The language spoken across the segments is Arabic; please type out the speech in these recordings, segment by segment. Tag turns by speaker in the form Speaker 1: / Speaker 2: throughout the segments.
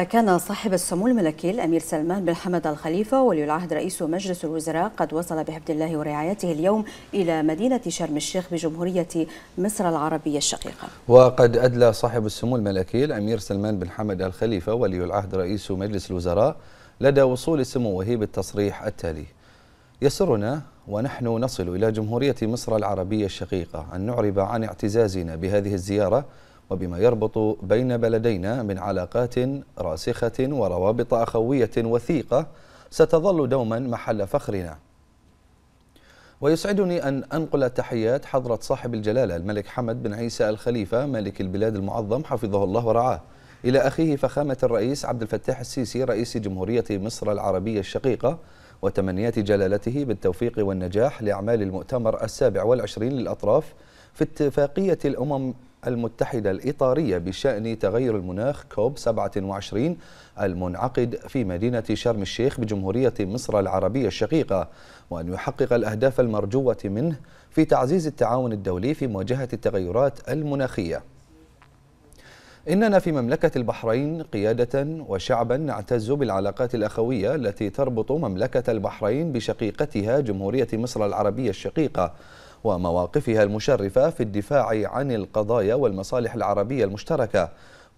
Speaker 1: وكان صاحب السمو الملكي الأمير سلمان بن حمد الخليفة ولي العهد رئيس مجلس الوزراء قد وصل بحفظ الله ورعايته اليوم إلى مدينة شرم الشيخ بجمهورية مصر العربية الشقيقة وقد أدلى صاحب السمو الملكي الأمير سلمان بن حمد الخليفة ولي العهد رئيس مجلس الوزراء لدى وصول سموه بالتصريح التالي يسرنا ونحن نصل إلى جمهورية مصر العربية الشقيقة أن نعرب عن اعتزازنا بهذه الزيارة وبما يربط بين بلدينا من علاقات راسخة وروابط أخوية وثيقة ستظل دوما محل فخرنا ويسعدني أن أنقل تحيات حضرة صاحب الجلالة الملك حمد بن عيسى الخليفة ملك البلاد المعظم حفظه الله ورعاه إلى أخيه فخامة الرئيس عبد الفتاح السيسي رئيس جمهورية مصر العربية الشقيقة وتمنيات جلالته بالتوفيق والنجاح لأعمال المؤتمر السابع والعشرين للأطراف في اتفاقية الأمم المتحدة الإطارية بشأن تغير المناخ كوب 27 المنعقد في مدينة شرم الشيخ بجمهورية مصر العربية الشقيقة وأن يحقق الأهداف المرجوة منه في تعزيز التعاون الدولي في مواجهة التغيرات المناخية إننا في مملكة البحرين قيادة وشعبا نعتز بالعلاقات الأخوية التي تربط مملكة البحرين بشقيقتها جمهورية مصر العربية الشقيقة ومواقفها المشرفة في الدفاع عن القضايا والمصالح العربية المشتركة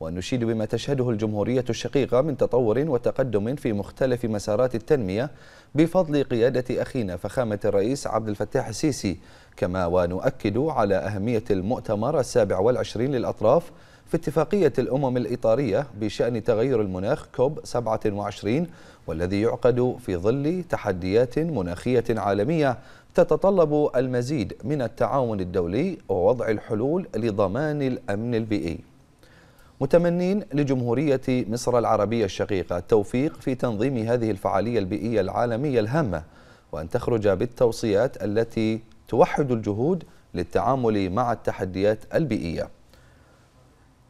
Speaker 1: ونشيد بما تشهده الجمهورية الشقيقة من تطور وتقدم في مختلف مسارات التنمية بفضل قيادة أخينا فخامة الرئيس عبد الفتاح السيسي كما ونؤكد على أهمية المؤتمر السابع والعشرين للأطراف في اتفاقية الأمم الإطارية بشأن تغير المناخ كوب 27 والذي يعقد في ظل تحديات مناخية عالمية تتطلب المزيد من التعاون الدولي ووضع الحلول لضمان الأمن البيئي متمنين لجمهورية مصر العربية الشقيقة التوفيق في تنظيم هذه الفعالية البيئية العالمية الهامة وأن تخرج بالتوصيات التي توحد الجهود للتعامل مع التحديات البيئية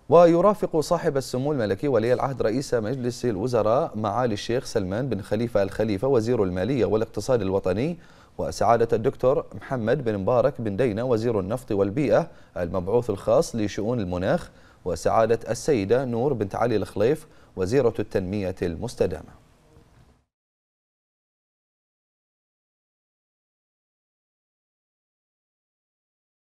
Speaker 1: ويرافق صاحب السمو الملكي ولي العهد رئيس مجلس الوزراء معالي الشيخ سلمان بن خليفة الخليفة وزير المالية والاقتصاد الوطني وسعادة الدكتور محمد بن مبارك بن دينة وزير النفط والبيئة المبعوث الخاص لشؤون المناخ وسعادة السيدة نور بنت علي الخليف وزيرة التنمية المستدامة